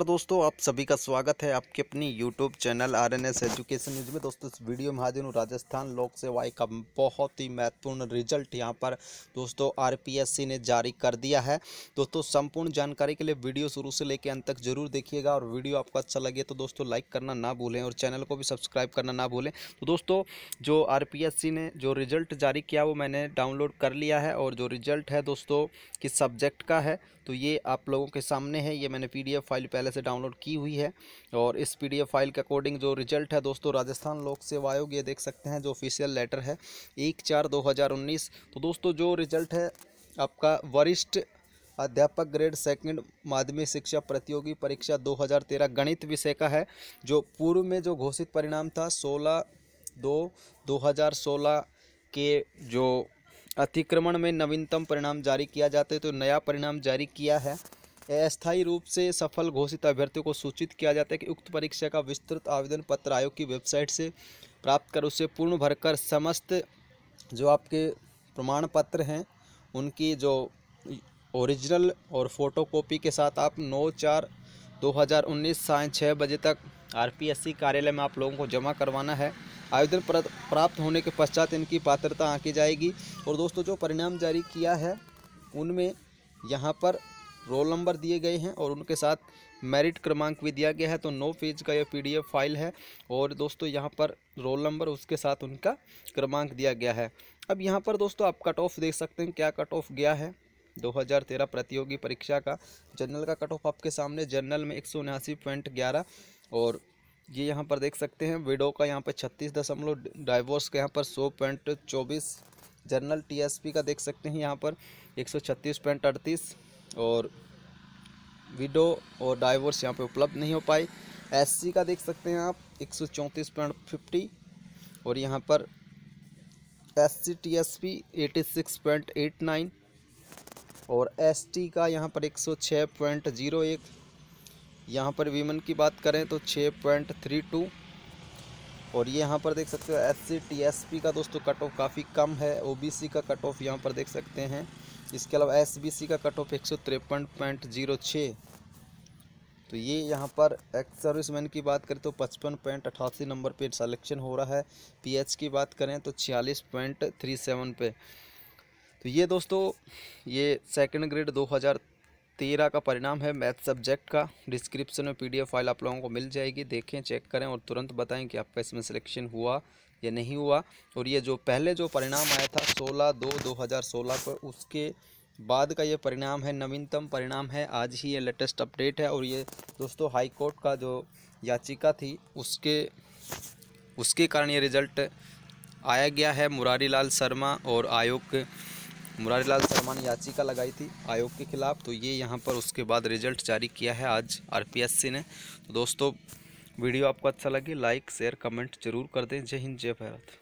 नमस्कार दोस्तों आप सभी का स्वागत है आपके अपनी YouTube channel R N S education news में दोस्तों इस वीडियो में हाजिर हूँ राजस्थान लोक सेवा का बहुत ही महत्वपूर्ण रिजल्ट यहाँ पर दोस्तों आरपीएससी ने जारी कर दिया है दोस्तों संपूर्ण जानकारी के लिए वीडियो शुरू से लेकर अंत तक जरूर देखिएगा और वीडियो आपको अच्छा लगे तो दोस्तों लाइक करना ना भूलें और चैनल को भी सब्सक्राइब करना ना भूलें तो दोस्तों जो आर ने जो रिजल्ट जारी किया वो मैंने डाउनलोड कर लिया है और जो रिजल्ट है दोस्तों किस सब्जेक्ट का है तो ये आप लोगों के सामने है ये मैंने पी फाइल पहले पहले से डाउनलोड की हुई है और इस पी फाइल के अकॉर्डिंग जो रिजल्ट है दोस्तों राजस्थान लोक सेवा आयोग ये देख सकते हैं जो ऑफिशियल लेटर है एक चार दो हज़ार उन्नीस तो दोस्तों जो रिजल्ट है आपका वरिष्ठ अध्यापक ग्रेड सेकंड माध्यमिक शिक्षा प्रतियोगी परीक्षा 2013 गणित विषय का है जो पूर्व में जो घोषित परिणाम था 16 दो 2016 के जो अतिक्रमण में नवीनतम परिणाम जारी किया जाते तो नया परिणाम जारी किया है अस्थायी रूप से सफल घोषित अभ्यर्थियों को सूचित किया जाता है कि उक्त परीक्षा का विस्तृत आवेदन पत्र आयोग की वेबसाइट से प्राप्त कर उसे पूर्ण भरकर समस्त जो आपके प्रमाण पत्र हैं उनकी जो ओरिजिनल और फोटोकॉपी के साथ आप 9 चार 2019 उन्नीस छः बजे तक आरपीएससी कार्यालय में आप लोगों को जमा करवाना है आवेदन प्राप्त होने के पश्चात इनकी पात्रता आँकी जाएगी और दोस्तों जो परिणाम जारी किया है उनमें यहाँ पर रोल नंबर दिए गए हैं और उनके साथ मेरिट क्रमांक भी दिया गया है तो नौ पेज का यह पी फाइल है और दोस्तों यहाँ पर रोल नंबर उसके साथ उनका क्रमांक दिया गया है अब यहाँ पर दोस्तों आप कट ऑफ देख सकते हैं क्या कट ऑफ गया है 2013 प्रतियोगी परीक्षा का जनरल का कट ऑफ आपके सामने जनरल में एक सौ उनासी पॉइंट ग्यारह और ये यहाँ पर देख सकते हैं विडो का यहाँ पर छत्तीस दशमलव डाइवोर्स का यहाँ पर सौ पॉइंट चौबीस जनरल टीएसपी का देख सकते हैं यहाँ पर एक सौ छत्तीस पॉइंट अड़तीस और विडो और डाइवोर्स यहाँ पे उपलब्ध नहीं हो पाई एससी का देख सकते हैं आप एक और यहाँ पर S C T S P eighty six point eight nine और एस टी का यहाँ पर एक सौ छः पॉइंट ज़ीरो एक यहाँ पर वीमन की बात करें तो छः पॉइंट थ्री टू और ये यहाँ पर देख सकते हो S C T S P का दोस्तों कट ऑफ काफ़ी कम है ओ बी सी का कट ऑफ यहाँ पर देख सकते हैं इसके अलावा एसबीसी का कट ऑफ एक सौ तिरपन पॉइंट जीरो छः तो ये यहाँ पर एक्स सर्विसमैन की बात करें तो पचपन पॉइंट अठासी नंबर पे सलेक्शन हो रहा है पीएच की बात करें तो छियालीस पॉइंट थ्री सेवन पे तो ये दोस्तों ये सेकंड ग्रेड दो हज़ार तेरह का परिणाम है मैथ सब्जेक्ट का डिस्क्रिप्शन में पीडीएफ फाइल आप लोगों को मिल जाएगी देखें चेक करें और तुरंत बताएं कि आपका इसमें सिलेक्शन हुआ ये नहीं हुआ और ये जो पहले जो परिणाम आया था सोलह दो दो हज़ार सोलह को उसके बाद का ये परिणाम है नवीनतम परिणाम है आज ही ये लेटेस्ट अपडेट है और ये दोस्तों हाई कोर्ट का जो याचिका थी उसके उसके कारण ये रिज़ल्ट आया गया है मुरारी लाल शर्मा और आयोग मुरारी लाल शर्मा ने याचिका लगाई थी आयोग के खिलाफ तो ये यहाँ पर उसके बाद रिजल्ट जारी किया है आज आर ने तो दोस्तों वीडियो आपको अच्छा लगे लाइक शेयर कमेंट जरूर कर दें जय हिंद जय भारत